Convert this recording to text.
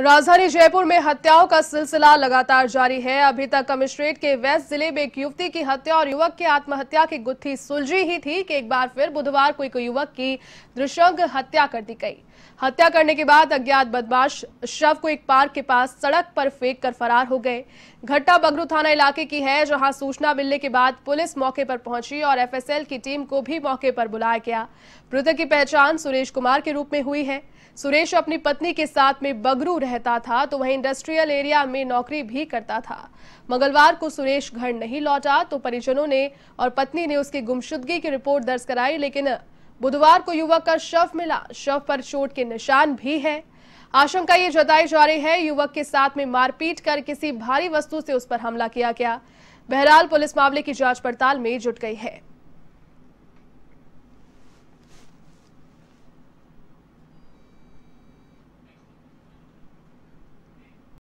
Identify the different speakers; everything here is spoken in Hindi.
Speaker 1: राजधानी जयपुर में हत्याओं का सिलसिला लगातार जारी है अभी तक कमिश्नरेट के वेस्ट जिले में एक युवती की हत्या और युवक की आत्महत्या की गुत्थी सुलझी ही थी कि एक बार फिर बुधवार को एक युवक की दृश्यंग हत्या कर दी गई हत्या करने के बाद अज्ञात बदमाश शव को एक पार्क के पास सड़क पर फेंक कर फरार हो गए घटना बगरू थाना इलाके की है जहां सूचना मिलने के बाद पुलिस मौके पर पहुंची और एफएसएल की टीम को भी मौके पर बुलाया गया मृतक की पहचान सुरेश कुमार के रूप में हुई है सुरेश अपनी पत्नी के साथ में बगरू रहता था तो वह इंडस्ट्रियल एरिया में नौकरी भी करता था मंगलवार को सुरेश घर नहीं लौटा तो परिजनों ने और पत्नी ने उसकी गुमशुदगी की रिपोर्ट दर्ज कराई लेकिन बुधवार को युवक का शव मिला शव पर चोट के निशान भी है आशंका ये जताई जा रही है युवक के साथ में मारपीट कर किसी भारी वस्तु से उस पर हमला किया गया बहरहाल पुलिस मामले की जांच पड़ताल में जुट गई है